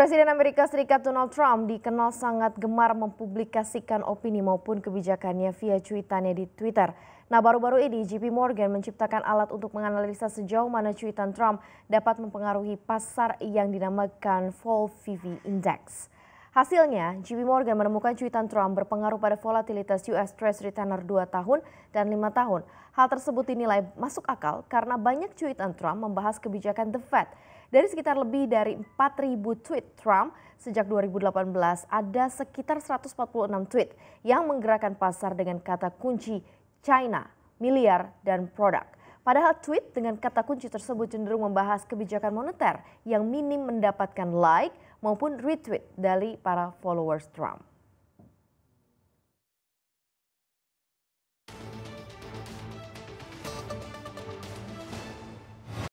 Presiden Amerika Serikat Donald Trump dikenal sangat gemar mempublikasikan opini maupun kebijakannya via cuitannya di Twitter. Nah, baru-baru ini JP Morgan menciptakan alat untuk menganalisa sejauh mana cuitan Trump dapat mempengaruhi pasar yang dinamakan Fall VV Index. Hasilnya, JP Morgan menemukan cuitan Trump berpengaruh pada volatilitas US Treasury tenor 2 tahun dan 5 tahun. Hal tersebut dinilai masuk akal karena banyak cuitan Trump membahas kebijakan The Fed. Dari sekitar lebih dari 4.000 tweet Trump sejak 2018, ada sekitar 146 tweet yang menggerakkan pasar dengan kata kunci China, miliar, dan produk. Padahal tweet dengan kata kunci tersebut cenderung membahas kebijakan moneter yang minim mendapatkan like maupun retweet dari para followers Trump.